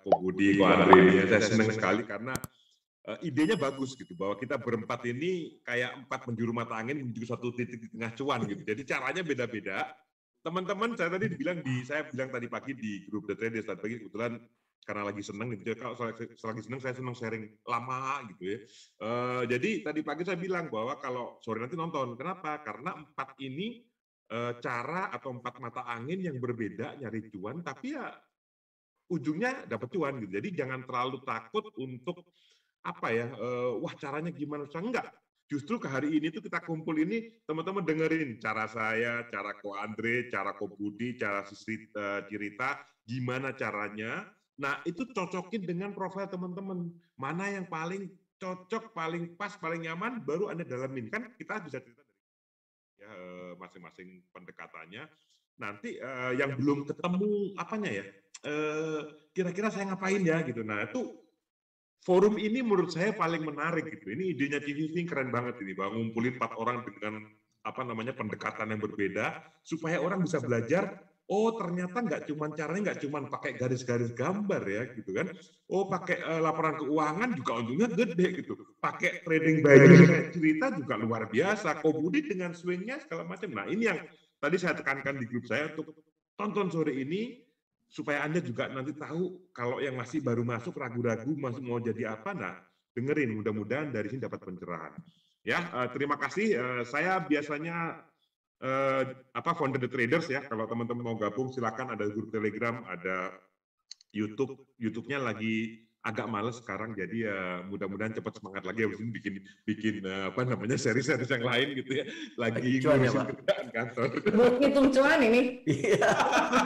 Ko Budi, Ko iya. Andre, saya senang sekali karena uh, idenya bagus gitu bahwa kita berempat ini kayak empat penjuru mata angin menuju satu titik di tengah cuan gitu. Jadi caranya beda-beda. Teman-teman saya tadi bilang di saya bilang tadi pagi di grup The Traders tadi pagi kebetulan karena lagi senang gitu. Ya. Kalau lagi senang saya senang sharing lama gitu ya. Uh, jadi tadi pagi saya bilang bahwa kalau sore nanti nonton. Kenapa? Karena empat ini eh, cara atau empat mata angin yang berbeda nyari cuan tapi ya ujungnya dapat cuan gitu. Jadi jangan terlalu takut untuk apa ya, uh, wah caranya gimana? Enggak, justru ke hari ini tuh kita kumpul ini teman-teman dengerin cara saya, cara Ko Andre, cara Ko Budi, cara eh, cerita, gimana caranya. Nah itu cocokin dengan profil teman-teman mana yang paling cocok, paling pas, paling nyaman, baru anda dalamin kan kita bisa cerita dari ya eh, masing-masing pendekatannya. Nanti yang belum ketemu apanya ya Eh, kira-kira saya ngapain ya gitu. Nah itu forum ini menurut saya paling menarik gitu. Ini idenya TVV keren banget ini, bang ngumpulin empat orang dengan apa namanya pendekatan yang berbeda supaya orang bisa belajar oh ternyata nggak cuma caranya nggak cuma pakai garis-garis gambar ya gitu kan oh pakai uh, laporan keuangan juga untungnya gede gitu pakai trading by iya. cerita juga luar biasa kobudi dengan swingnya segala macam nah ini yang tadi saya tekankan di grup saya untuk tonton sore ini supaya Anda juga nanti tahu kalau yang masih baru masuk ragu-ragu masuk mau jadi apa nah dengerin mudah-mudahan dari sini dapat pencerahan. Ya, uh, terima kasih. Uh, saya biasanya uh, apa founder the traders ya. Kalau teman-teman mau gabung silakan ada grup Telegram, ada YouTube. YouTube-nya lagi agak males sekarang jadi ya mudah-mudahan cepat semangat lagi ya bikin bikin eh, apa namanya seri-seri yang lain gitu ya lagi cuan ya, Pak. kantor hitung cuan ini iya.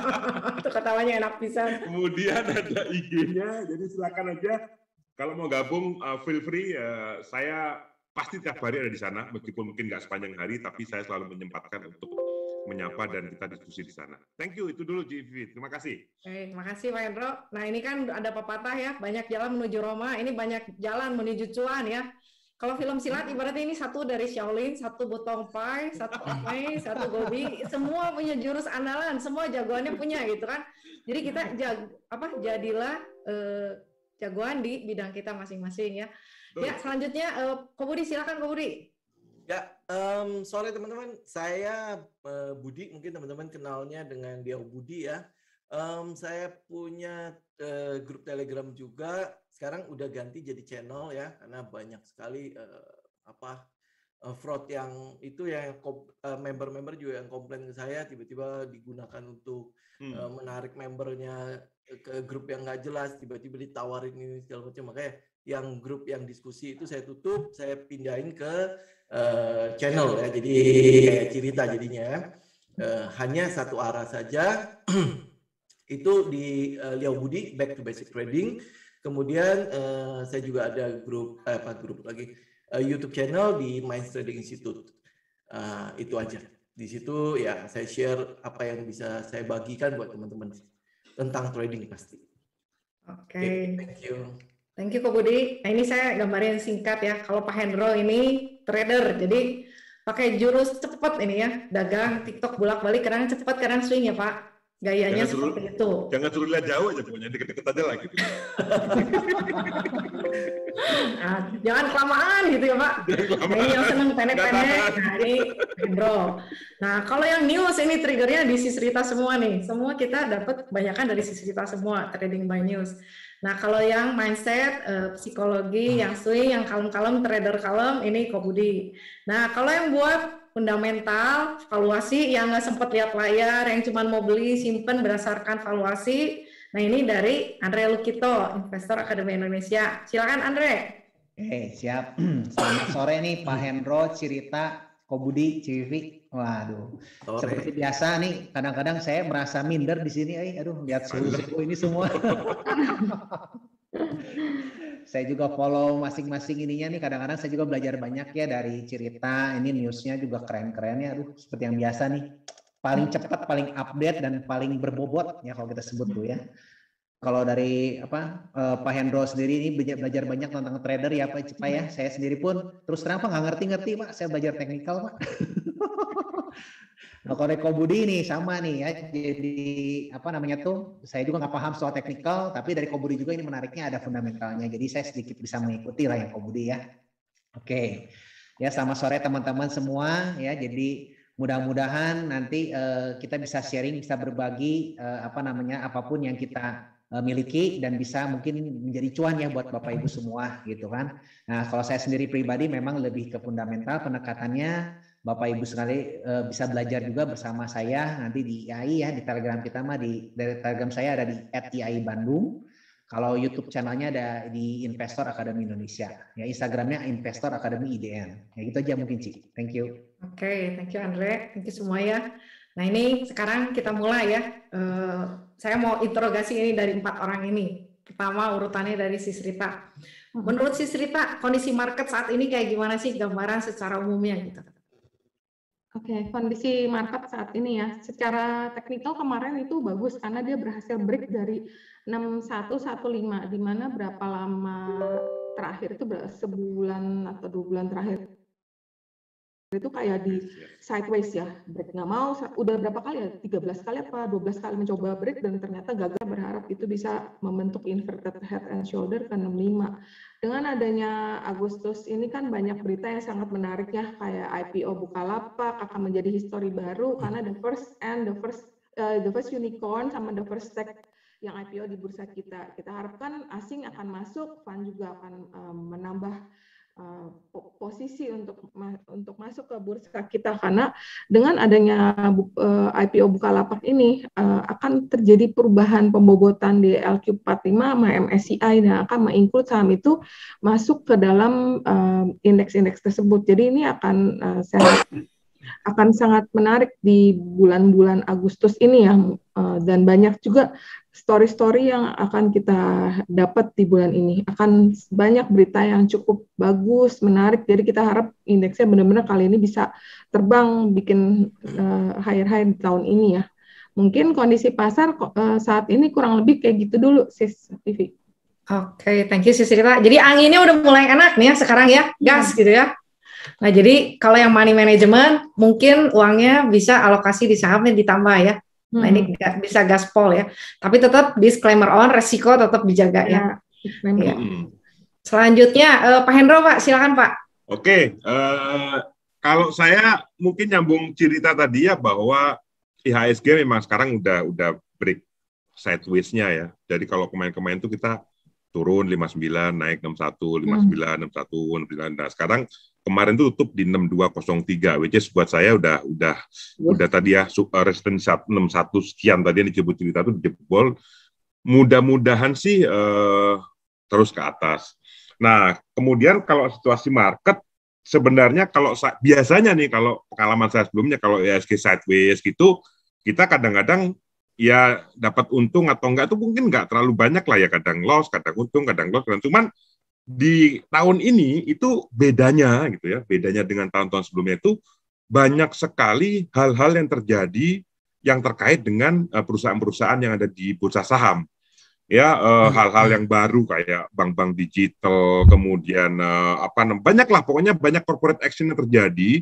itu ketawanya enak bisa kemudian ada IG-nya jadi silakan aja kalau mau gabung uh, feel free uh, saya pasti tiap hari ada di sana meskipun mungkin nggak sepanjang hari tapi saya selalu menyempatkan untuk menyapa dan kita diskusi di sana. Thank you, itu dulu Jivi. Terima kasih. Hey, terima kasih Pak Hendro. Nah ini kan ada pepatah ya, banyak jalan menuju Roma, ini banyak jalan menuju cuan ya. Kalau film silat ibaratnya ini satu dari Shaolin, satu Botong Pai, satu Pai, satu Gobi, semua punya jurus andalan, semua jagoannya punya gitu kan. Jadi kita jag, apa jadilah eh, jagoan di bidang kita masing-masing ya. Ya, selanjutnya eh, Kobudi silakan Kobudi. Ya, um, sore teman-teman. Saya uh, Budi, mungkin teman-teman kenalnya dengan dia Budi ya. Um, saya punya uh, grup Telegram juga. Sekarang udah ganti jadi channel ya, karena banyak sekali uh, apa uh, fraud yang itu ya, yang member-member uh, juga yang komplain ke saya tiba-tiba digunakan untuk hmm. uh, menarik membernya ke grup yang nggak jelas, tiba-tiba ditawarin ini segala macam. Makanya yang grup yang diskusi itu saya tutup, saya pindahin ke uh, channel ya, jadi cerita jadinya. Uh, hanya satu arah saja itu di uh, Liao Budi Back to Basic Trading. Kemudian uh, saya juga ada grup eh, apa grup lagi uh, YouTube channel di Mind Trading Institute. Uh, itu aja. Di situ ya saya share apa yang bisa saya bagikan buat teman-teman tentang trading pasti. Oke. Okay. Okay, thank you. Thank you Kak Budi. Nah, ini saya gambarnya singkat ya. Kalau Pak Hendro ini trader, jadi pakai jurus cepat ini ya. Dagang TikTok bolak-balik kadang cepat kadang swing ya Pak. Gayanya jangan seperti suruh, itu. Jangan suruh lihat jauh aja pokoknya, deket-deket aja lah gitu. nah, jangan kelamaan gitu ya Pak. Nah, ini yang seneng pendek-pendek, hari nah, Hendro. Nah kalau yang news ini triggernya di Sisrita semua nih. Semua kita dapat kebanyakan dari Sisrita semua, trading by news. Nah, kalau yang mindset, uh, psikologi, hmm. yang swing yang kalem-kalem, trader kalem, ini Ko Budi. Nah, kalau yang buat fundamental, valuasi yang nggak sempat lihat layar, yang cuma mau beli, simpen berdasarkan valuasi, nah ini dari Andre Lukito, Investor Akademi Indonesia. Silakan Andre. Oke, siap. Selamat sore nih Pak Hendro, Cirita, Ko Budi, Civi. Waduh. Sore. Seperti biasa nih, kadang-kadang saya merasa minder di sini, eh, aduh lihat suhu-suhu ini semua. saya juga follow masing-masing ininya nih, kadang-kadang saya juga belajar banyak ya dari cerita, ini newsnya juga keren-keren ya, aduh seperti yang biasa nih. Paling cepat, paling update, dan paling berbobot ya kalau kita sebut tuh ya. Kalau dari apa eh, Pak Hendro sendiri ini belajar, belajar banyak tentang trader ya Pak Pak ya. Saya sendiri pun terus terang Pak nggak ngerti-ngerti Pak. Saya belajar teknikal Pak. Kalau Reko Budi ini sama nih ya. Jadi apa namanya tuh saya juga nggak paham soal teknikal, tapi dari kombudi juga ini menariknya ada fundamentalnya. Jadi saya sedikit bisa mengikuti lah yang Kobudi ya. Oke. Okay. Ya sama sore teman-teman semua ya. Jadi mudah-mudahan nanti uh, kita bisa sharing, bisa berbagi uh, apa namanya apapun yang kita eh, miliki dan bisa mungkin menjadi cuan ya buat Bapak Ibu semua gitu kan. Nah, kalau saya sendiri pribadi memang lebih ke fundamental penekatannya. Bapak Ibu sekali eh, bisa belajar juga bersama saya nanti di IAI ya di Telegram kita mah di dari Telegram saya ada di @iai Bandung. Kalau YouTube channelnya ada di Investor Academy Indonesia. Ya Instagramnya Investor Academy IDN. Ya gitu aja mungkin sih Thank you. Oke, okay, thank you Andre. Thank you semua ya. Nah ini sekarang kita mulai ya. Uh, saya mau interogasi ini dari empat orang ini. Pertama urutannya dari si Sisrita. Hmm. Menurut si Sisrita kondisi market saat ini kayak gimana sih gambaran secara umumnya gitu? Oke, okay, kondisi market saat ini ya. Secara teknikal kemarin itu bagus karena dia berhasil break dari 6115 di mana berapa lama terakhir itu sebulan atau dua bulan terakhir itu kayak di sideways ya break nggak mau udah berapa kali ya 13 kali apa 12 kali mencoba break dan ternyata gagal berharap itu bisa membentuk inverted head and shoulder ke 65 dengan adanya Agustus ini kan banyak berita yang sangat menarik ya, kayak IPO Bukalapak akan menjadi histori baru hmm. karena the first and the first uh, the first unicorn sama the first tech yang IPO di bursa kita. Kita harapkan asing akan masuk, fund juga akan um, menambah Eh, posisi untuk untuk masuk ke bursa kita karena dengan adanya eh, IPO Bukalapak ini eh, akan terjadi perubahan pembobotan di LQ45 sama MSCI dan akan mengikut saham itu masuk ke dalam indeks-indeks tersebut. Jadi ini akan sangat akan sangat menarik di bulan-bulan Agustus ini ya dan banyak juga story-story yang akan kita dapat di bulan ini. Akan banyak berita yang cukup bagus, menarik. Jadi kita harap indeksnya benar-benar kali ini bisa terbang bikin uh, eh, higher-high di tahun ini ya. Mungkin kondisi pasar uh, saat ini kurang lebih kayak gitu dulu, Sis TV. Oke, okay, thank you Sis Rita. Jadi anginnya udah mulai enak nih ya sekarang ya, iya. gas gitu ya. Nah, jadi kalau yang money management mungkin uangnya bisa alokasi di sahamnya ditambah ya. Nah ini hmm. ga, bisa gaspol ya. Tapi tetap disclaimer on, resiko tetap dijaga ya. ya. Iya. Hmm. Selanjutnya uh, Pak Hendro Pak, silakan Pak. Oke, uh, kalau saya mungkin nyambung cerita tadi ya bahwa IHSG memang sekarang udah udah break sideways-nya ya. Jadi kalau kemarin-kemarin itu kita turun 59, naik 61, 59, hmm. 61, sembilan Nah sekarang kemarin itu tutup di 6203 which is buat saya udah udah yeah. udah tadi ya eh, resistance 161 sekian tadi yang disebut cerita tuh jebol mudah-mudahan sih uh, terus ke atas. Nah, kemudian kalau situasi market sebenarnya kalau biasanya nih kalau pengalaman saya sebelumnya kalau ESG ya sideways gitu kita kadang-kadang ya dapat untung atau enggak itu mungkin enggak terlalu banyak lah ya kadang loss, kadang untung, kadang loss, kadang cuman di tahun ini itu bedanya gitu ya, bedanya dengan tahun-tahun sebelumnya itu banyak sekali hal-hal yang terjadi yang terkait dengan eh, perusahaan-perusahaan yang ada di bursa saham. Ya, eh, hmm, hal-hal uh, hmm. yang baru kayak bank-bank digital, kemudian uh, apa lah pokoknya banyak corporate action yang terjadi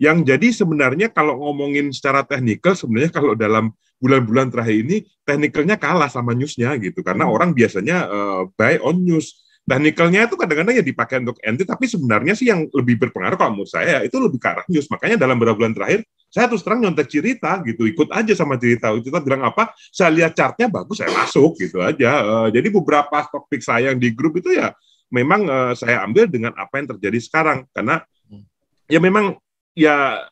yang jadi sebenarnya kalau ngomongin secara teknikal sebenarnya kalau dalam bulan-bulan terakhir ini teknikalnya kalah sama newsnya gitu karena hmm. orang biasanya uh, buy on news dan nah, nikelnya itu kadang-kadang ya dipakai untuk NT, tapi sebenarnya sih yang lebih berpengaruh kalau menurut saya ya, itu lebih ke arah news. Makanya dalam beberapa bulan terakhir, saya terus terang nyontek cerita gitu, ikut aja sama cerita. Cerita bilang apa, saya lihat chartnya bagus, saya masuk gitu aja. Uh, jadi beberapa topik saya yang di grup itu ya memang uh, saya ambil dengan apa yang terjadi sekarang. Karena hmm. ya memang ya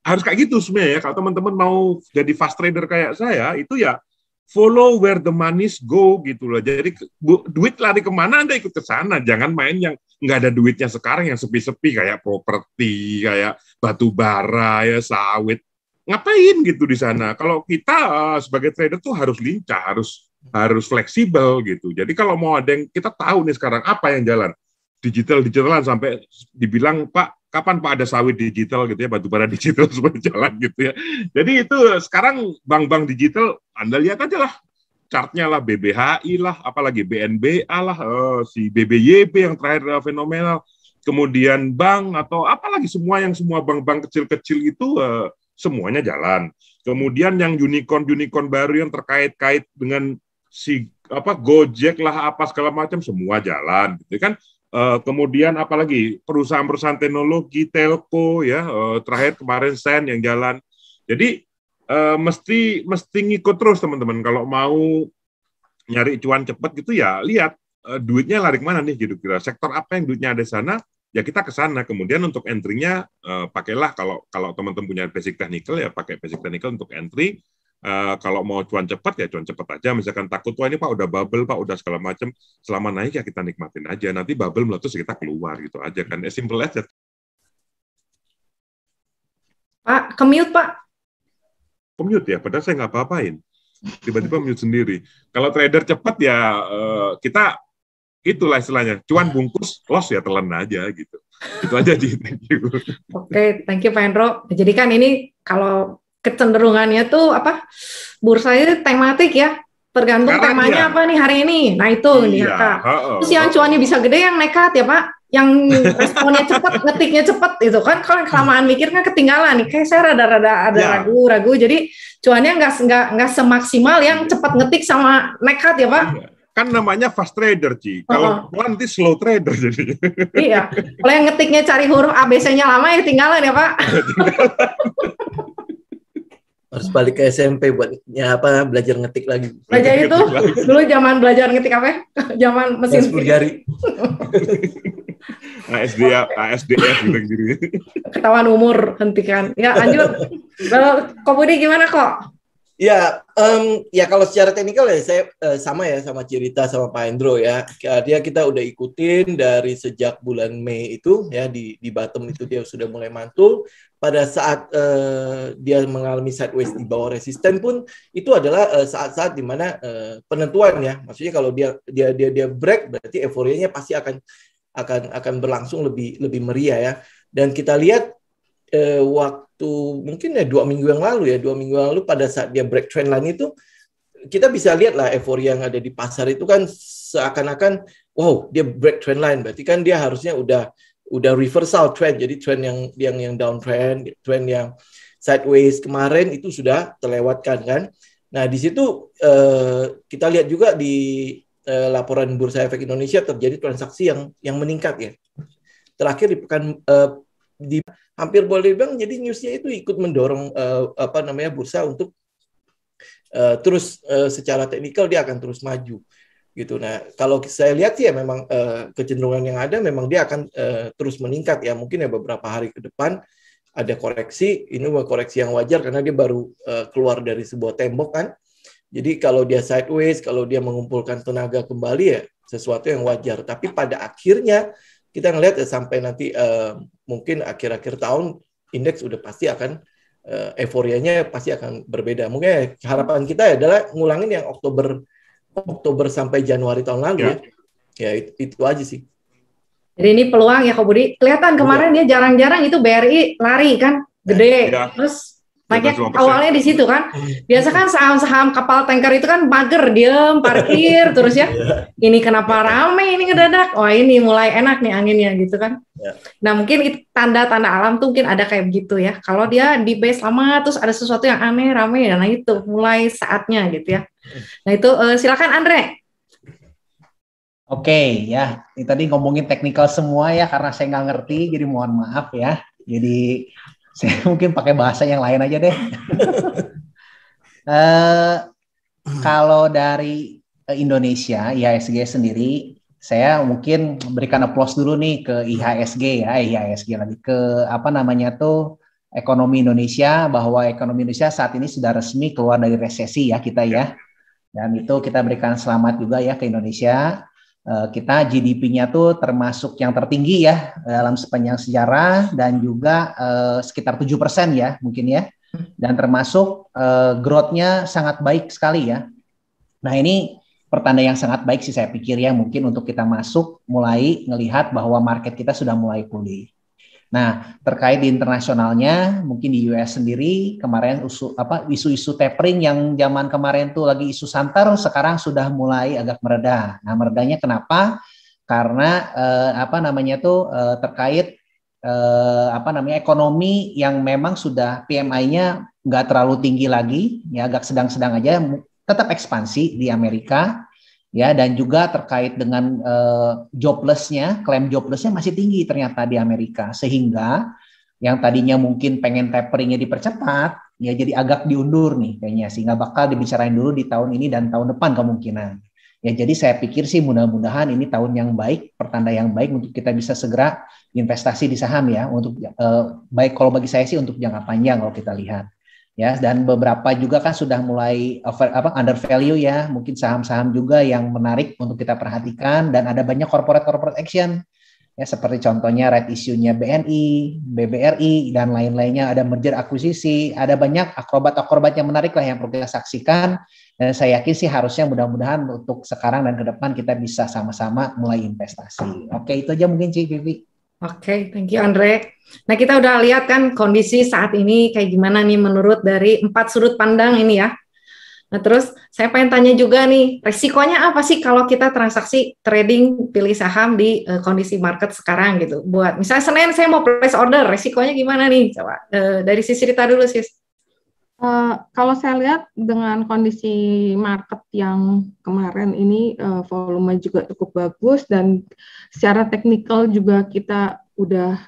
harus kayak gitu sebenarnya ya. Kalau teman-teman mau jadi fast trader kayak saya, itu ya follow where the money's go gitu loh. Jadi duit lari kemana Anda ikut ke sana. Jangan main yang nggak ada duitnya sekarang yang sepi-sepi kayak properti, kayak batu bara, ya sawit. Ngapain gitu di sana? Kalau kita uh, sebagai trader tuh harus lincah, harus harus fleksibel gitu. Jadi kalau mau ada yang kita tahu nih sekarang apa yang jalan digital digitalan sampai dibilang Pak kapan Pak ada sawit digital gitu ya batu bara digital semua jalan gitu ya. Jadi itu eh, sekarang bank-bank digital anda lihat aja lah chartnya lah, BBHI lah, apalagi BNB lah, uh, si BBYB yang terakhir uh, fenomenal, kemudian bank atau apalagi semua yang semua bank-bank kecil-kecil itu uh, semuanya jalan. Kemudian yang unicorn-unicorn baru yang terkait-kait dengan si apa Gojek lah apa segala macam semua jalan gitu kan. Uh, kemudian apalagi perusahaan-perusahaan teknologi telco ya uh, terakhir kemarin Sen yang jalan jadi Eh, mesti mesti ngikut terus teman-teman kalau mau nyari cuan cepat gitu ya lihat uh, duitnya lari kemana nih gitu kira sektor apa yang duitnya ada sana ya kita ke sana kemudian untuk entry-nya uh, pakailah kalau kalau teman-teman punya basic technical ya pakai basic technical untuk entry Uh, kalau mau cuan cepat ya cuan cepat aja misalkan takut wah ini pak udah bubble pak udah segala macam selama naik ya kita nikmatin aja nanti bubble meletus ya kita keluar gitu aja kan as simple aja Pak, kemute Pak. Pemutih ya, padahal saya nggak apa-apain. Tiba-tiba mute sendiri. Kalau trader cepat ya eh, kita itulah istilahnya, cuan bungkus, loss ya telan aja gitu. Itu aja sih. thank you. Oke, okay, thank you Pak Hendro. Jadi kan ini kalau kecenderungannya tuh apa, Bursa bursanya tematik ya, tergantung temanya iya. apa nih hari ini. Nah itu iya, nih kak. Terus yang cuannya bisa gede yang nekat ya Pak yang responnya cepat, ngetiknya cepat itu kan kalau kelamaan hmm. mikir kan ketinggalan nih. Kayak saya rada-rada ada ya. ragu-ragu. Ya. Jadi cuannya nggak nggak nggak semaksimal yang hmm. cepat ngetik sama nekat ya pak. Iya. Kan namanya fast trader Ci. Kalau uh -huh. nanti slow trader jadi. Iya. Kalau yang ngetiknya cari huruf ABC-nya lama ya ketinggalan ya pak. harus balik ke SMP buat ya apa belajar ngetik lagi. Belajar itu dulu zaman belajar ngetik apa? Ya? zaman mesin jari. ASD nah, ASDF ah, gitu gitu. Ketahuan umur hentikan. Ya lanjut. Kalau Kopudi gimana kok? Ya, um, ya kalau secara teknikal ya saya uh, sama ya sama cerita sama Pak Hendro ya. Dia kita udah ikutin dari sejak bulan Mei itu ya di di bottom itu dia sudah mulai mantul pada saat uh, dia mengalami sideways di bawah resisten pun itu adalah eh, saat-saat di mana uh, penentuan ya maksudnya kalau dia dia dia dia break berarti euforianya pasti akan akan akan berlangsung lebih lebih meriah ya dan kita lihat uh, waktu mungkin ya dua minggu yang lalu ya dua minggu yang lalu pada saat dia break trend line itu kita bisa lihat lah euforia yang ada di pasar itu kan seakan-akan wow dia break trend line berarti kan dia harusnya udah udah reversal trend jadi trend yang yang yang downtrend trend yang sideways kemarin itu sudah terlewatkan kan nah di situ eh, kita lihat juga di eh, laporan bursa efek Indonesia terjadi transaksi yang yang meningkat ya terakhir di pekan eh, di hampir boleh bang jadi newsnya itu ikut mendorong eh, apa namanya bursa untuk eh, terus eh, secara teknikal dia akan terus maju gitu. Nah, kalau saya lihat sih ya memang uh, kecenderungan yang ada memang dia akan uh, terus meningkat ya. Mungkin ya beberapa hari ke depan ada koreksi, ini koreksi yang wajar karena dia baru uh, keluar dari sebuah tembok kan. Jadi kalau dia sideways, kalau dia mengumpulkan tenaga kembali ya sesuatu yang wajar. Tapi pada akhirnya kita ngelihat ya sampai nanti uh, mungkin akhir-akhir tahun indeks udah pasti akan uh, euforianya pasti akan berbeda. Mungkin ya harapan kita adalah ngulangin yang Oktober Oktober sampai Januari tahun lalu ya. Ya, ya itu, itu aja sih. Jadi ini peluang ya Kak Budi. Kelihatan iya. kemarin ya. dia jarang-jarang itu BRI lari kan gede. Ya. Terus Makanya awalnya di situ kan. Biasa kan saham-saham kapal tanker itu kan pagar, diem, parkir, terus ya. Iya. Ini kenapa rame ini ngedadak? Wah oh, ini mulai enak nih anginnya gitu kan. Iya. Nah mungkin tanda-tanda alam tuh mungkin ada kayak begitu ya. Kalau dia di base lama terus ada sesuatu yang aneh, rame, dan nah itu mulai saatnya gitu ya. Nah itu uh, silakan Andre. Oke ya, ini tadi ngomongin teknikal semua ya karena saya nggak ngerti, jadi mohon maaf ya. Jadi saya mungkin pakai bahasa yang lain aja deh. uh, kalau dari eh, Indonesia, IHSG sendiri, saya mungkin berikan aplaus dulu nih ke IHSG ya, IHSG lagi ke apa namanya tuh ekonomi Indonesia bahwa ekonomi Indonesia saat ini sudah resmi keluar dari resesi ya kita ya. ya. Dan itu kita berikan selamat juga ya ke Indonesia. Eh, kita GDP-nya tuh termasuk yang tertinggi ya dalam sepanjang sejarah dan juga eh, sekitar persen ya mungkin ya. Dan termasuk eh, growth-nya sangat baik sekali ya. Nah, ini pertanda yang sangat baik sih saya pikir ya mungkin untuk kita masuk mulai ngelihat bahwa market kita sudah mulai pulih. Nah, terkait di internasionalnya, mungkin di US sendiri kemarin isu-isu tapering yang zaman kemarin tuh lagi isu santer, sekarang sudah mulai agak mereda. Nah, meredanya kenapa? Karena eh, apa namanya tuh eh, terkait eh, apa namanya ekonomi yang memang sudah PMI-nya nggak terlalu tinggi lagi, ya agak sedang-sedang aja, tetap ekspansi di Amerika, ya dan juga terkait dengan uh, joblessnya klaim joblessnya masih tinggi ternyata di Amerika sehingga yang tadinya mungkin pengen taperingnya dipercepat ya jadi agak diundur nih kayaknya sehingga bakal dibicarain dulu di tahun ini dan tahun depan kemungkinan ya jadi saya pikir sih mudah-mudahan ini tahun yang baik pertanda yang baik untuk kita bisa segera investasi di saham ya untuk uh, baik kalau bagi saya sih untuk jangka panjang kalau kita lihat ya dan beberapa juga kan sudah mulai over apa under value ya mungkin saham-saham juga yang menarik untuk kita perhatikan dan ada banyak corporate corporate action ya seperti contohnya right issue-nya BNI, BBRI dan lain-lainnya ada merger akuisisi, ada banyak akrobat-akrobat yang menarik lah yang perlu kita saksikan dan saya yakin sih harusnya mudah-mudahan untuk sekarang dan ke depan kita bisa sama-sama mulai investasi. Oke, itu aja mungkin Cik Vivi. Oke, okay, thank you Andre. Nah kita udah lihat kan kondisi saat ini kayak gimana nih menurut dari empat sudut pandang ini ya. Nah terus saya pengen tanya juga nih resikonya apa sih kalau kita transaksi trading pilih saham di uh, kondisi market sekarang gitu. Buat misalnya Senin saya mau place order resikonya gimana nih? Coba uh, dari sisi cerita dulu sih. Uh, kalau saya lihat dengan kondisi market yang kemarin ini uh, volume juga cukup bagus dan secara teknikal juga kita udah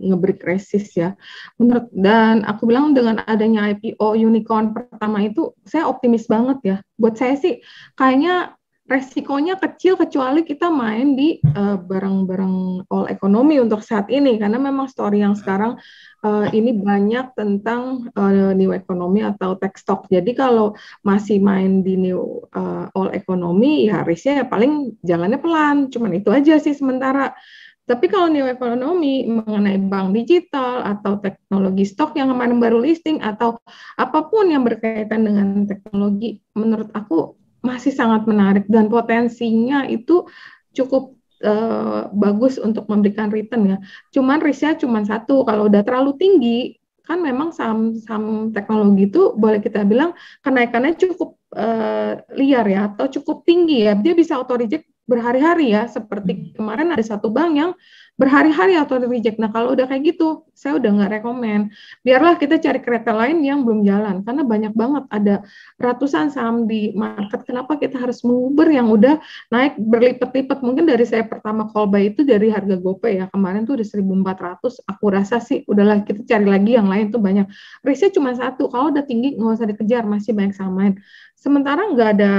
ngebreak resist ya. Menurut dan aku bilang dengan adanya IPO unicorn pertama itu saya optimis banget ya. Buat saya sih kayaknya resikonya kecil kecuali kita main di eh, barang-barang uh, all ekonomi untuk saat ini karena memang story yang sekarang uh, ini banyak tentang uh, new economy atau tech stock. Jadi kalau masih main di new uh, eh, all economy, ya harusnya ya paling jalannya pelan. Cuman itu aja sih sementara. Tapi kalau new economy mengenai bank digital atau teknologi stok yang kemarin baru listing atau apapun yang berkaitan dengan teknologi, menurut aku masih sangat menarik dan potensinya itu cukup Eh, bagus untuk memberikan return ya. Cuman risknya cuma satu, kalau udah terlalu tinggi kan memang saham-saham teknologi itu boleh kita bilang kenaikannya cukup uh, liar ya atau cukup tinggi ya. Dia bisa auto reject berhari-hari ya. Seperti hmm. kemarin ada satu bank yang berhari-hari di reject. Nah kalau udah kayak gitu, saya udah nggak rekomend. Biarlah kita cari kereta lain yang belum jalan, karena banyak banget ada ratusan saham di market. Kenapa kita harus menguber yang udah naik berlipat-lipat? Mungkin dari saya pertama call buy itu dari harga GoPay ya, kemarin tuh udah 1400, aku rasa sih udahlah kita cari lagi yang lain tuh banyak. Risknya cuma satu, kalau udah tinggi nggak usah dikejar, masih banyak saham lain. Sementara nggak ada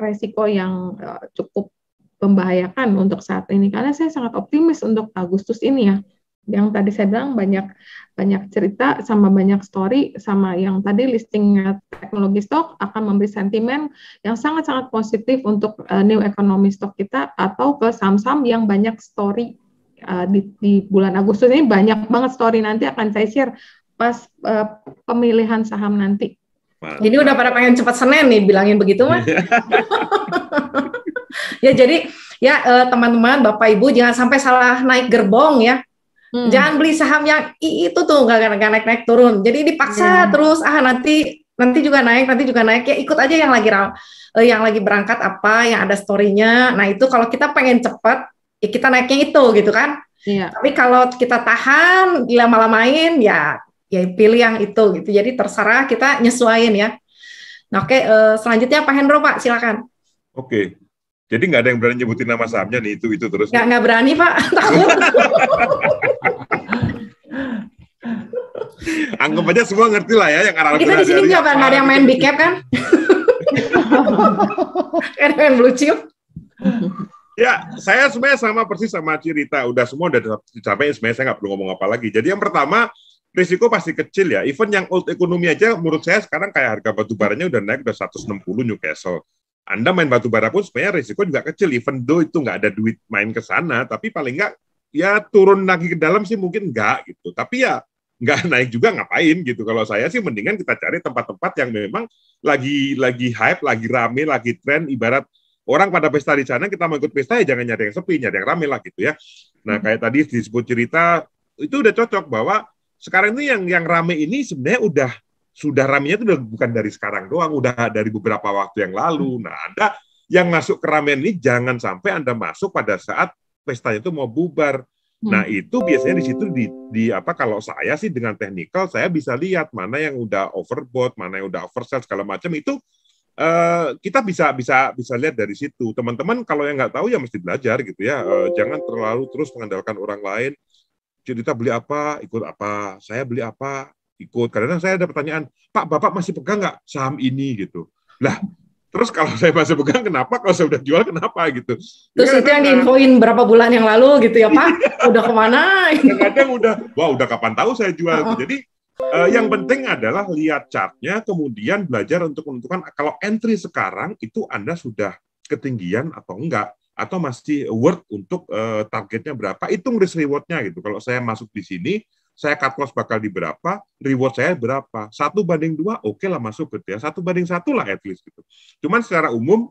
resiko yang eh, cukup membahayakan untuk saat ini karena saya sangat optimis untuk Agustus ini ya yang tadi saya bilang banyak banyak cerita sama banyak story sama yang tadi listing teknologi stok akan memberi sentimen yang sangat-sangat positif untuk uh, new economy stok kita atau ke saham-saham yang banyak story uh, di, di bulan Agustus ini banyak banget story nanti akan saya share pas uh, pemilihan saham nanti. Jadi udah pada pengen cepat Senin nih bilangin begitu mah. ya jadi ya eh, teman-teman, Bapak Ibu jangan sampai salah naik gerbong ya. Hmm. Jangan beli saham yang itu tuh nggak naik-naik turun. Jadi dipaksa yeah. terus ah nanti nanti juga naik, nanti juga naik ya ikut aja yang lagi eh, yang lagi berangkat apa, yang ada storynya Nah, itu kalau kita pengen cepat, ya kita naiknya itu gitu kan. yeah. Tapi kalau kita tahan lama-lamain ya ya pilih yang itu gitu. Jadi terserah kita nyesuaiin ya. Nah, oke okay, uh, eh, selanjutnya Pak Hendro Pak silakan. Oke. Okay. Jadi nggak ada yang berani nyebutin nama sahamnya nih itu itu terus. Nggak nggak berani pak, Anggap aja semua ngerti lah ya yang arah Kita di sini nggak ada yang main big cap kan? ada yang blue chip. Ya, saya sebenarnya sama persis sama cerita. Udah semua udah dicapai. Sebenarnya saya nggak perlu ngomong apa lagi. Jadi yang pertama, risiko pasti kecil ya. Even yang old ekonomi aja menurut saya sekarang kayak harga batu baranya udah naik udah 160 Newcastle. Anda main batu bara pun sebenarnya risiko juga kecil, even do itu nggak ada duit main ke sana, tapi paling nggak ya turun lagi ke dalam sih mungkin nggak gitu. Tapi ya nggak naik juga ngapain gitu. Kalau saya sih mendingan kita cari tempat-tempat yang memang lagi lagi hype, lagi rame, lagi tren. Ibarat orang pada pesta di sana, kita mau ikut pesta ya jangan nyari yang sepi, nyari yang rame lah gitu ya. Nah hmm. kayak tadi disebut cerita itu udah cocok bahwa sekarang ini yang yang rame ini sebenarnya udah sudah ramenya itu bukan dari sekarang doang, udah dari beberapa waktu yang lalu. Hmm. Nah, Anda yang masuk ke ramen ini jangan sampai Anda masuk pada saat pestanya itu mau bubar. Hmm. Nah, itu biasanya di situ di, di apa kalau saya sih dengan teknikal saya bisa lihat mana yang udah overbought, mana yang udah oversell segala macam itu Uh, kita bisa bisa bisa lihat dari situ teman-teman kalau yang nggak tahu ya mesti belajar gitu ya uh, jangan terlalu terus mengandalkan orang lain cerita beli apa ikut apa saya beli apa ikut. karena saya ada pertanyaan, Pak, Bapak masih pegang nggak saham ini gitu. Lah, terus kalau saya masih pegang kenapa? Kalau saya udah jual kenapa gitu. Terus ya, itu yang diinfoin berapa bulan yang lalu gitu ya Pak, iya. udah kemana? Kadang-kadang udah, wah udah kapan tahu saya jual. Jadi Uh, yang penting adalah lihat chartnya, kemudian belajar untuk menentukan kalau entry sekarang itu Anda sudah ketinggian atau enggak, atau masih worth untuk uh, targetnya berapa, hitung risk rewardnya gitu. Kalau saya masuk di sini, saya cut loss bakal di berapa, reward saya berapa. Satu banding dua, oke okay lah masuk gitu ya. Satu banding satu lah at least gitu. Cuman secara umum,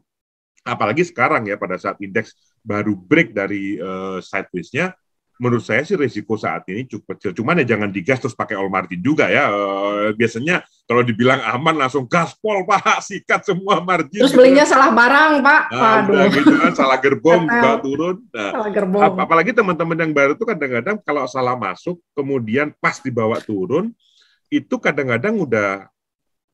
apalagi sekarang ya pada saat indeks baru break dari uh, sideways-nya, menurut saya sih risiko saat ini cukup kecil. Cuman ya jangan digas terus pakai All margin juga ya. Eh, biasanya kalau dibilang aman langsung gaspol Pak, sikat semua margin. Terus gitu. salah barang Pak. Nah, Aduh. gitu kan, salah gerbong juga turun. Nah, salah gerbong. Ap apalagi teman-teman yang baru itu kadang-kadang kalau salah masuk kemudian pas dibawa turun itu kadang-kadang udah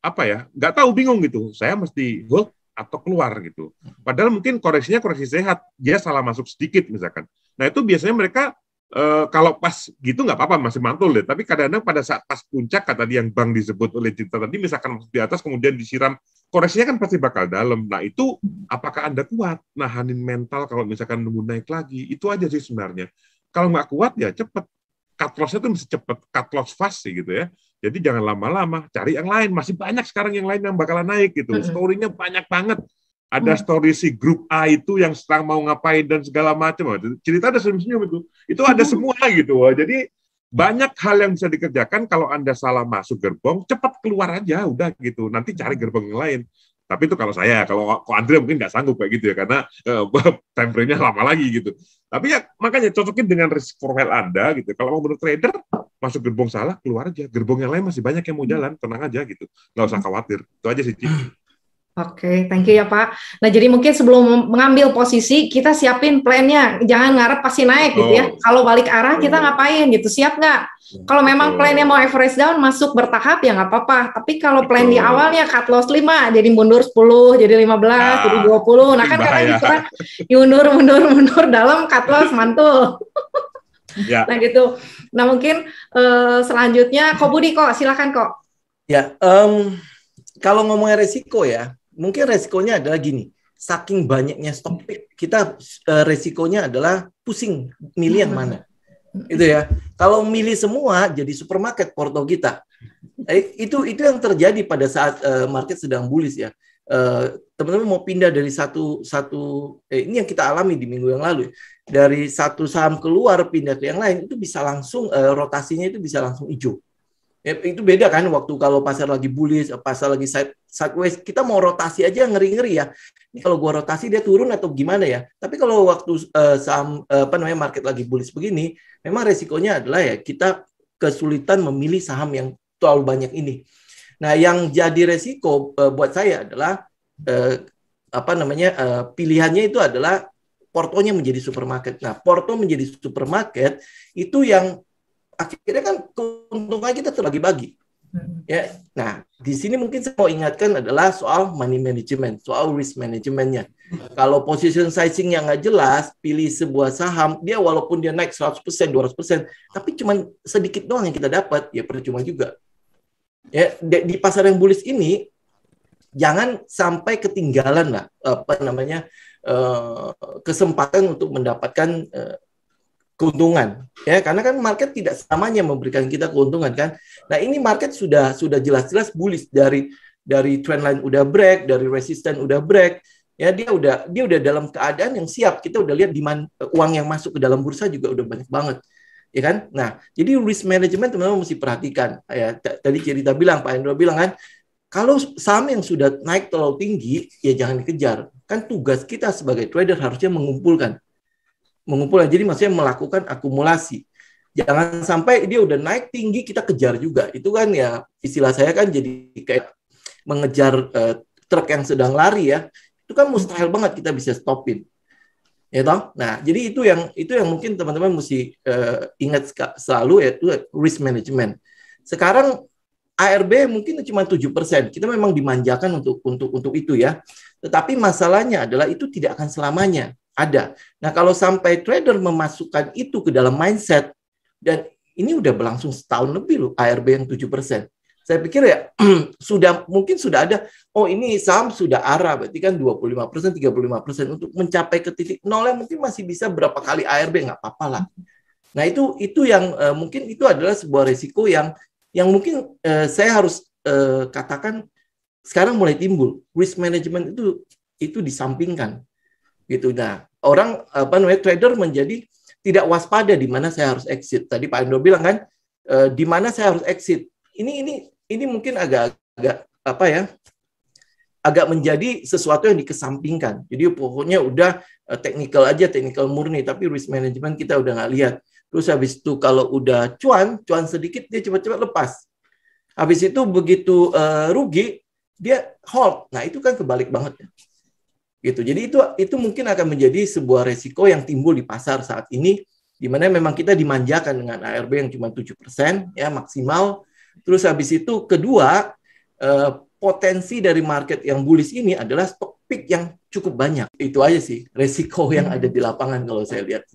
apa ya nggak tahu bingung gitu saya mesti hold atau keluar gitu padahal mungkin koreksinya koreksi sehat dia salah masuk sedikit misalkan nah itu biasanya mereka Eh, kalau pas gitu nggak apa-apa masih mantul deh. Tapi kadang-kadang pada saat pas puncak kata dia yang bang disebut oleh Cinta tadi misalkan di atas kemudian disiram koreksinya kan pasti bakal dalam. Nah itu apakah anda kuat nahanin mental kalau misalkan nunggu naik lagi itu aja sih sebenarnya. Kalau nggak kuat ya cepet cut lossnya tuh mesti cepet cut loss fast sih gitu ya. Jadi jangan lama-lama, cari yang lain. Masih banyak sekarang yang lain yang bakalan naik gitu. Storynya banyak banget ada hmm. story si grup A itu yang sedang mau ngapain dan segala macam. Cerita ada senyum-senyum itu. Itu ada hmm. semua gitu. Jadi banyak hal yang bisa dikerjakan kalau Anda salah masuk gerbong, cepat keluar aja udah gitu. Nanti cari hmm. gerbong yang lain. Tapi itu kalau saya, kalau kok Andre mungkin nggak sanggup kayak gitu ya, karena uh, eh, temperinya lama lagi gitu. Tapi ya makanya cocokin dengan risk profile Anda gitu. Kalau mau menurut trader, masuk gerbong salah, keluar aja. Gerbong yang lain masih banyak yang mau hmm. jalan, tenang aja gitu. Nggak usah khawatir. Itu aja sih, Cik. Oke, okay, thank you ya Pak. Nah, jadi mungkin sebelum mengambil posisi, kita siapin plannya. Jangan ngarep pasti naik oh. gitu ya. Oh. Kalau balik arah, kita ngapain gitu? Siap nggak? Kalau memang plannya mau average down, masuk bertahap ya nggak apa-apa. Tapi kalau plan di awalnya cut loss 5, jadi mundur 10, jadi 15, nah, jadi 20. Ah, nah, kan karena kita mundur, mundur, mundur dalam cut loss, mantul. ya. Nah, gitu. Nah, mungkin uh, selanjutnya, Kok Budi kok, silakan kok. Ya, um, kalau ngomongnya resiko ya, mungkin resikonya adalah gini saking banyaknya stok kita uh, resikonya adalah pusing milih yang mana itu ya kalau milih semua jadi supermarket porto kita eh, itu itu yang terjadi pada saat uh, market sedang bullish ya eh, teman-teman uh, mau pindah dari satu satu eh, ini yang kita alami di minggu yang lalu ya. dari satu saham keluar pindah ke yang lain itu bisa langsung uh, rotasinya itu bisa langsung hijau Ya, itu beda kan waktu kalau pasar lagi bullish, pasar lagi sideways, kita mau rotasi aja ngeri-ngeri ya. Ini kalau gua rotasi dia turun atau gimana ya. Tapi kalau waktu uh, saham uh, apa namanya market lagi bullish begini, memang resikonya adalah ya kita kesulitan memilih saham yang terlalu banyak ini. Nah, yang jadi resiko uh, buat saya adalah uh, apa namanya uh, pilihannya itu adalah portonya menjadi supermarket. Nah, porto menjadi supermarket itu yang akhirnya kan keuntungan kita terbagi-bagi. Mm-hmm. Ya, nah di sini mungkin saya mau ingatkan adalah soal money management, soal risk managementnya. Mm-hmm. Kalau position sizing yang nggak jelas, pilih sebuah saham, dia walaupun dia naik 100%, 200%, tapi cuma sedikit doang yang kita dapat, ya percuma juga. Ya, di pasar yang bullish ini, jangan sampai ketinggalan lah apa namanya eh, kesempatan untuk mendapatkan eh, keuntungan ya karena kan market tidak samanya memberikan kita keuntungan kan nah ini market sudah sudah jelas-jelas bullish dari dari trend udah break dari resisten udah break ya dia udah dia udah dalam keadaan yang siap kita udah lihat mana eh, uang yang masuk ke dalam bursa juga udah banyak banget ya kan nah jadi risk management teman-teman mesti perhatikan ya tadi cerita bilang Pak Endro bilang kan kalau saham yang sudah naik terlalu tinggi ya jangan dikejar kan tugas kita sebagai trader harusnya mengumpulkan mengumpulkan. Jadi maksudnya melakukan akumulasi. Jangan sampai dia udah naik tinggi kita kejar juga. Itu kan ya istilah saya kan jadi kayak mengejar uh, truk yang sedang lari ya. Itu kan mustahil banget kita bisa stopin. Ya toh? Nah, jadi itu yang itu yang mungkin teman-teman mesti uh, ingat selalu yaitu risk management. Sekarang ARB mungkin cuma 7%. Kita memang dimanjakan untuk untuk untuk itu ya. Tetapi masalahnya adalah itu tidak akan selamanya ada. Nah, kalau sampai trader memasukkan itu ke dalam mindset dan ini udah berlangsung setahun lebih loh ARB yang 7%. Saya pikir ya sudah mungkin sudah ada oh ini saham sudah arah berarti kan 25% 35% untuk mencapai ke titik nolnya mungkin masih bisa berapa kali ARB nggak apa-apa lah. Nah, itu itu yang uh, mungkin itu adalah sebuah resiko yang yang mungkin uh, saya harus uh, katakan sekarang mulai timbul risk management itu itu disampingkan gitu. Nah, orang apa namanya trader menjadi tidak waspada di mana saya harus exit. Tadi Pak Endo bilang kan, e, di mana saya harus exit. Ini ini ini mungkin agak-agak apa ya? agak menjadi sesuatu yang dikesampingkan. Jadi pokoknya udah eh, technical aja, technical murni, tapi risk management kita udah nggak lihat. Terus habis itu kalau udah cuan, cuan sedikit dia cepat-cepat lepas. Habis itu begitu uh, rugi dia hold. Nah itu kan kebalik banget ya gitu. Jadi itu itu mungkin akan menjadi sebuah resiko yang timbul di pasar saat ini di mana memang kita dimanjakan dengan ARB yang cuma 7% ya maksimal. Terus habis itu kedua eh, potensi dari market yang bullish ini adalah stock pick yang cukup banyak. Itu aja sih resiko yang ada di lapangan kalau saya lihat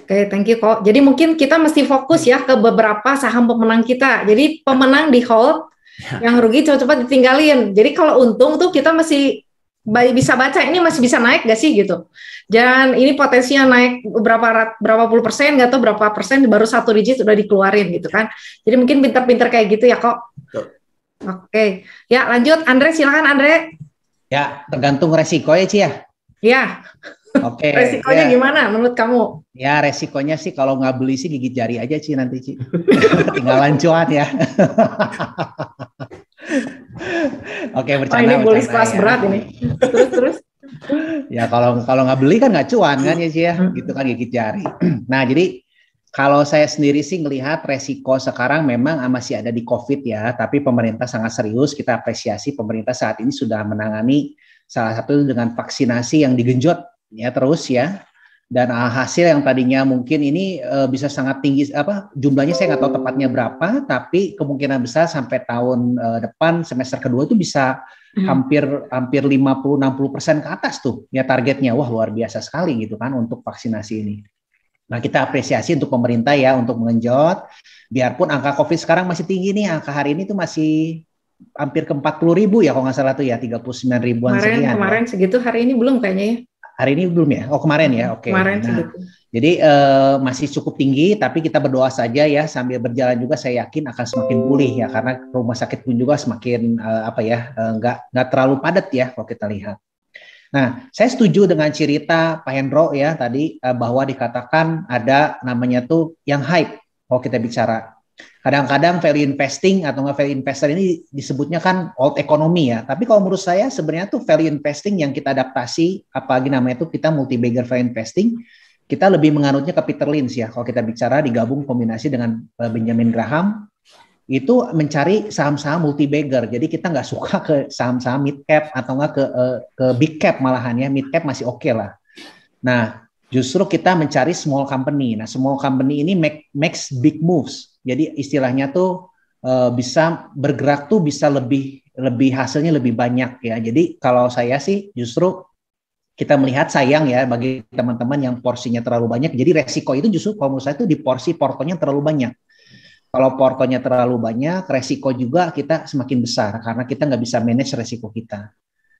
Oke, okay, thank you kok. Jadi mungkin kita mesti fokus ya ke beberapa saham pemenang kita. Jadi pemenang di hold, ya. yang rugi cepat-cepat ditinggalin. Jadi kalau untung tuh kita masih bisa baca ini masih bisa naik gak sih gitu. Jangan ini potensinya naik berapa rat, berapa puluh persen gak tau berapa persen baru satu digit udah dikeluarin gitu kan. Jadi mungkin pinter-pinter kayak gitu ya kok. oke Oke, ya lanjut Andre silakan Andre. Ya tergantung resiko ya Cia ya. Oke. Okay, resikonya ya. gimana menurut kamu? Ya resikonya sih kalau nggak beli sih gigit jari aja Ci nanti Ci. Tinggal lanjut ya. Oke, bercanda. Oh, ini bully kelas ya. berat ini. terus terus. ya kalau kalau nggak beli kan nggak cuan kan ya sih ya, hmm. gitu kan gigit jari. nah jadi kalau saya sendiri sih melihat resiko sekarang memang masih ada di COVID ya, tapi pemerintah sangat serius. Kita apresiasi pemerintah saat ini sudah menangani salah satu dengan vaksinasi yang digenjot ya terus ya dan ah, hasil yang tadinya mungkin ini uh, bisa sangat tinggi apa jumlahnya saya nggak tahu tepatnya berapa tapi kemungkinan besar sampai tahun uh, depan semester kedua itu bisa hmm. hampir hampir 50 60% ke atas tuh ya targetnya wah luar biasa sekali gitu kan untuk vaksinasi ini. Nah, kita apresiasi untuk pemerintah ya untuk mengenjot biarpun angka Covid sekarang masih tinggi nih angka hari ini tuh masih hampir ke 40 ribu ya kalau nggak salah tuh ya 39 ribuan kemarin, sekian. Ya. Kemarin ya. segitu hari ini belum kayaknya ya hari ini belum ya? Oh kemarin ya, hmm, oke. Okay. Kemarin nah, Jadi uh, masih cukup tinggi, tapi kita berdoa saja ya sambil berjalan juga saya yakin akan semakin pulih ya karena rumah sakit pun juga semakin uh, apa ya eh, nggak uh, nggak terlalu padat ya kalau kita lihat. Nah, saya setuju dengan cerita Pak Hendro ya tadi bahwa dikatakan ada namanya tuh yang hype kalau kita bicara kadang-kadang value investing atau nggak value investor ini disebutnya kan old economy ya. Tapi kalau menurut saya sebenarnya tuh value investing yang kita adaptasi, apalagi namanya itu kita multi bagger value investing, kita lebih menganutnya ke Peter Lynch ya. Kalau kita bicara digabung kombinasi dengan eh, Benjamin Graham, itu mencari saham-saham multi bagger. Jadi kita nggak suka ke saham-saham mid cap atau nggak ke eh, ke big cap malahan ya. Mid cap masih oke okay lah. Nah, justru kita mencari small company. Nah, small company ini make makes big moves jadi istilahnya tuh uh, bisa bergerak tuh bisa lebih lebih hasilnya lebih banyak ya. Jadi kalau saya sih justru kita melihat sayang ya bagi teman-teman yang porsinya terlalu banyak. Jadi resiko itu justru kalau menurut saya itu di porsi portonya terlalu banyak. Kalau portonya terlalu banyak, resiko juga kita semakin besar karena kita nggak bisa manage resiko kita.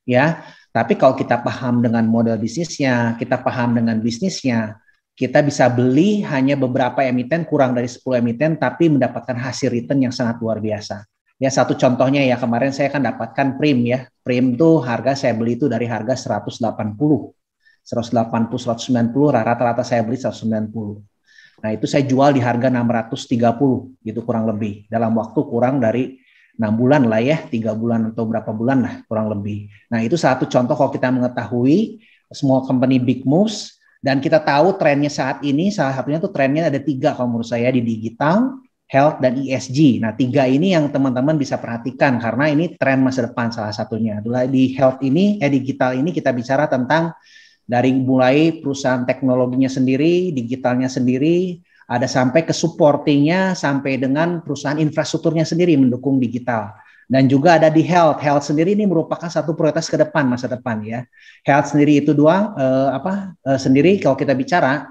Ya, tapi kalau kita paham dengan model bisnisnya, kita paham dengan bisnisnya, kita bisa beli hanya beberapa emiten kurang dari 10 emiten tapi mendapatkan hasil return yang sangat luar biasa. Ya satu contohnya ya kemarin saya kan dapatkan prim ya. Prim tuh harga saya beli itu dari harga 180. 180 190 rata-rata saya beli 190. Nah, itu saya jual di harga 630 gitu kurang lebih dalam waktu kurang dari 6 bulan lah ya, 3 bulan atau berapa bulan lah kurang lebih. Nah, itu satu contoh kalau kita mengetahui semua company big moves dan kita tahu trennya saat ini salah satunya tuh trennya ada tiga kalau menurut saya di digital, health dan ESG. Nah tiga ini yang teman-teman bisa perhatikan karena ini tren masa depan salah satunya. Adalah Di health ini, eh digital ini kita bicara tentang dari mulai perusahaan teknologinya sendiri, digitalnya sendiri, ada sampai ke supportingnya sampai dengan perusahaan infrastrukturnya sendiri mendukung digital dan juga ada di health. Health sendiri ini merupakan satu prioritas ke depan masa depan ya. Health sendiri itu dua uh, eh, apa uh, sendiri kalau kita bicara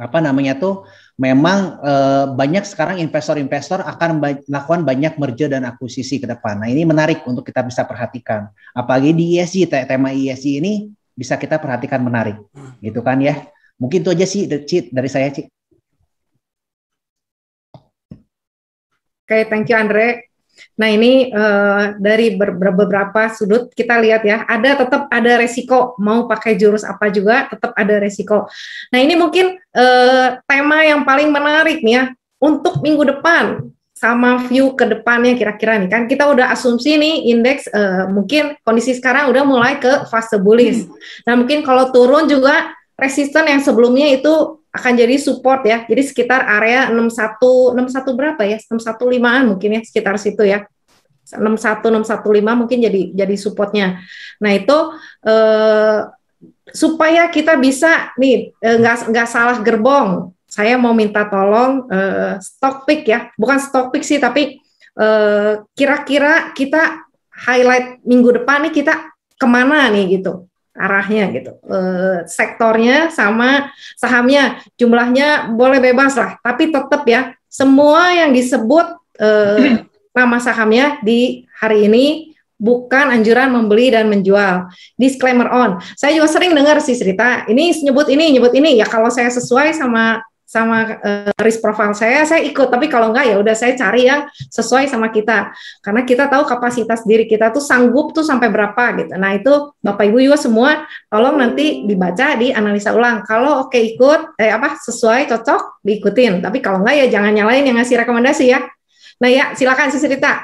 apa namanya tuh memang uh, banyak sekarang investor-investor akan melakukan banyak merger dan akuisisi ke depan. Nah, ini menarik untuk kita bisa perhatikan. Apalagi di ESG tema ESG ini bisa kita perhatikan menarik. Gitu kan ya. Mungkin itu aja sih dari, dari saya, Cik. Oke, okay, thank you Andre. Nah ini uh, dari beberapa sudut kita lihat ya, ada tetap ada resiko mau pakai jurus apa juga tetap ada resiko. Nah ini mungkin uh, tema yang paling menarik nih ya untuk minggu depan sama view ke depannya kira-kira nih kan kita udah asumsi nih indeks uh, mungkin kondisi sekarang udah mulai ke fase bullish. Hmm. Nah mungkin kalau turun juga resisten yang sebelumnya itu akan jadi support ya. Jadi sekitar area 61 61 berapa ya? 615-an mungkin ya sekitar situ ya. 61 615 mungkin jadi jadi supportnya. Nah, itu eh, supaya kita bisa nih eh, nggak eh, nggak salah gerbong. Saya mau minta tolong eh, stock pick ya. Bukan stock pick sih tapi eh, kira-kira eh, kita highlight minggu depan nih kita kemana nih gitu arahnya gitu. E, sektornya sama sahamnya, jumlahnya boleh bebas lah, tapi tetap ya semua yang disebut e, nama sahamnya di hari ini bukan anjuran membeli dan menjual. Disclaimer on. Saya juga sering dengar sih cerita, ini nyebut ini, nyebut ini. Ya kalau saya sesuai sama sama uh, risk profile saya, saya ikut. Tapi kalau enggak ya udah saya cari yang sesuai sama kita. Karena kita tahu kapasitas diri kita tuh sanggup tuh sampai berapa gitu. Nah itu Bapak Ibu juga semua tolong nanti dibaca di analisa ulang. Kalau oke okay, ikut, eh apa sesuai cocok diikutin. Tapi kalau enggak ya jangan nyalain yang ngasih rekomendasi ya. Nah ya silakan si cerita.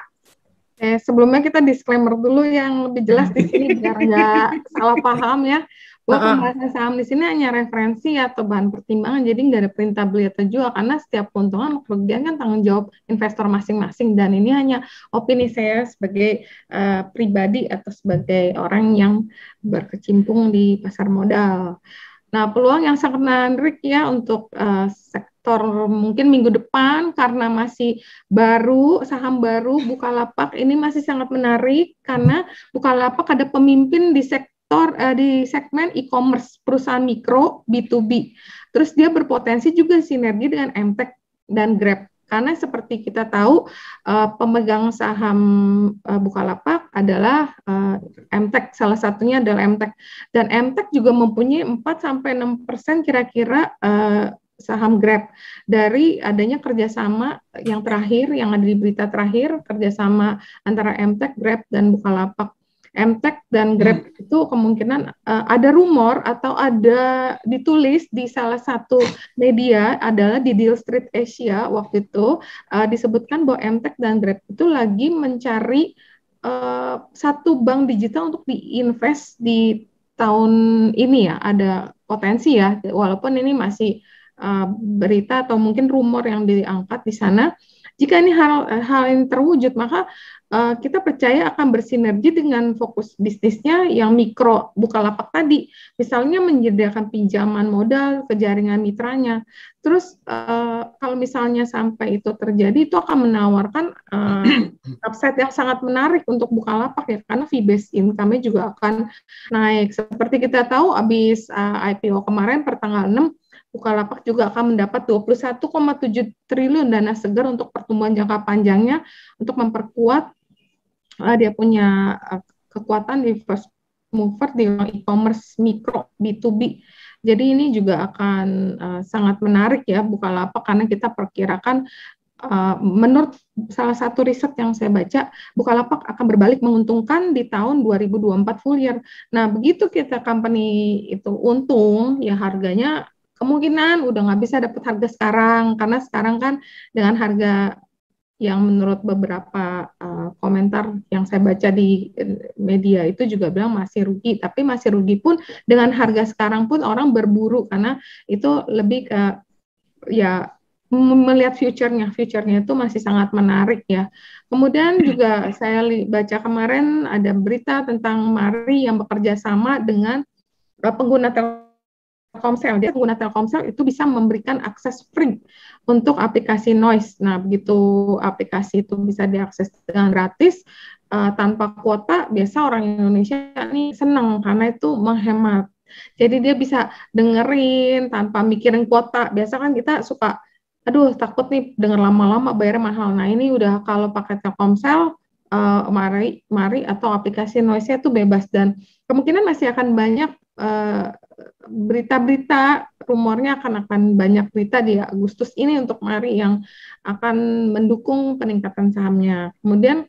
Eh, sebelumnya kita disclaimer dulu yang lebih jelas di sini biar nggak salah paham ya. Gue pembahasan saham di sini hanya referensi atau bahan pertimbangan, jadi nggak ada perintah beli atau jual karena setiap keuntungan kerugian kan tanggung jawab investor masing-masing dan ini hanya opini saya sebagai uh, pribadi atau sebagai orang yang berkecimpung di pasar modal. Nah, peluang yang sangat menarik ya untuk uh, sektor mungkin minggu depan karena masih baru saham baru Bukalapak ini masih sangat menarik karena Bukalapak ada pemimpin di sektor sektor uh, di segmen e-commerce perusahaan mikro B2B. Terus dia berpotensi juga sinergi dengan Mtek dan Grab karena seperti kita tahu uh, pemegang saham uh, Bukalapak adalah uh, Mtek salah satunya adalah Mtek dan Mtek juga mempunyai 4 sampai 6% kira-kira saham Grab dari adanya kerjasama yang terakhir yang ada di berita terakhir kerjasama antara Mtek, Grab dan Bukalapak. MTech dan hmm. Grab hmm. itu kemungkinan uh, ada rumor atau ada ditulis di salah satu media adalah di Deal Street Asia waktu itu uh, disebutkan bahwa MTech dan Grab itu lagi mencari uh, satu bank digital untuk diinvest di tahun ini ya ada potensi ya walaupun ini masih uh, berita atau mungkin rumor yang diangkat di sana jika ini hal hal yang terwujud maka uh, kita percaya akan bersinergi dengan fokus bisnisnya yang mikro Bukalapak tadi. Misalnya menyediakan pinjaman modal ke jaringan mitranya. Terus uh, kalau misalnya sampai itu terjadi itu akan menawarkan uh, upside yang sangat menarik untuk Bukalapak ya karena fee based income-nya juga akan naik. Seperti kita tahu habis uh, IPO kemarin pertanggal 6 Bukalapak juga akan mendapat 21,7 triliun dana segar untuk pertumbuhan jangka panjangnya untuk memperkuat uh, dia punya uh, kekuatan di first mover di e-commerce mikro B2B. Jadi ini juga akan uh, sangat menarik ya Bukalapak karena kita perkirakan uh, menurut salah satu riset yang saya baca, Bukalapak akan berbalik menguntungkan di tahun 2024 full year. Nah, begitu kita company itu untung, ya harganya kemungkinan udah nggak bisa dapat harga sekarang, karena sekarang kan dengan harga yang menurut beberapa uh, komentar yang saya baca di eh, media itu juga bilang masih rugi, tapi masih rugi pun dengan harga sekarang pun orang berburu karena itu lebih ke ya melihat future-nya, future-nya itu masih sangat menarik ya. Kemudian juga saya baca kemarin ada berita tentang Mari yang bekerja sama dengan eh, pengguna telepon Telkomsel. Dia pengguna Telkomsel itu bisa memberikan akses free untuk aplikasi Noise. Nah, begitu aplikasi itu bisa diakses dengan gratis uh, tanpa kuota, biasa orang Indonesia ini senang karena itu menghemat. Jadi dia bisa dengerin tanpa mikirin kuota. Biasa kan kita suka aduh takut nih dengar lama-lama bayar mahal. Nah, ini udah kalau pakai Telkomsel uh, mari mari atau aplikasi noise itu bebas dan kemungkinan masih akan banyak berita eh, berita-berita rumornya akan akan banyak berita di Agustus ini untuk mari yang akan mendukung peningkatan sahamnya. Kemudian